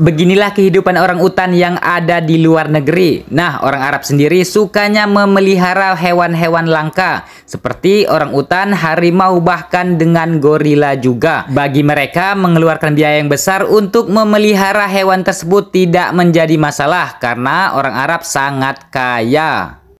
Beginilah kehidupan orang utan yang ada di luar negeri. Nah, orang Arab sendiri sukanya memelihara hewan-hewan langka seperti orang utan, harimau bahkan dengan gorila juga. Bagi mereka mengeluarkan biaya yang besar untuk memelihara hewan tersebut tidak menjadi masalah karena orang Arab sangat kaya.